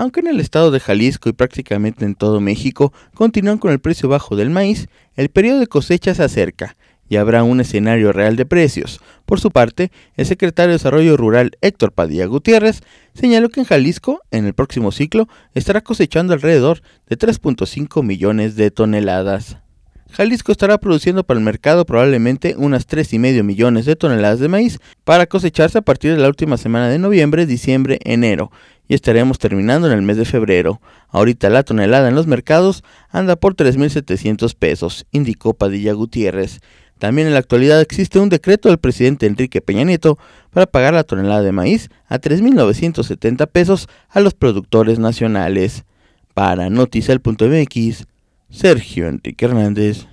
Aunque en el estado de Jalisco y prácticamente en todo México continúan con el precio bajo del maíz, el periodo de cosecha se acerca y habrá un escenario real de precios. Por su parte, el secretario de Desarrollo Rural Héctor Padilla Gutiérrez señaló que en Jalisco, en el próximo ciclo, estará cosechando alrededor de 3.5 millones de toneladas. Jalisco estará produciendo para el mercado probablemente unas 3,5 millones de toneladas de maíz para cosecharse a partir de la última semana de noviembre, diciembre, enero y estaremos terminando en el mes de febrero. Ahorita la tonelada en los mercados anda por 3.700 pesos, indicó Padilla Gutiérrez. También en la actualidad existe un decreto del presidente Enrique Peña Nieto para pagar la tonelada de maíz a 3.970 pesos a los productores nacionales. Para Noticel.mx, Sergio Enrique Hernández.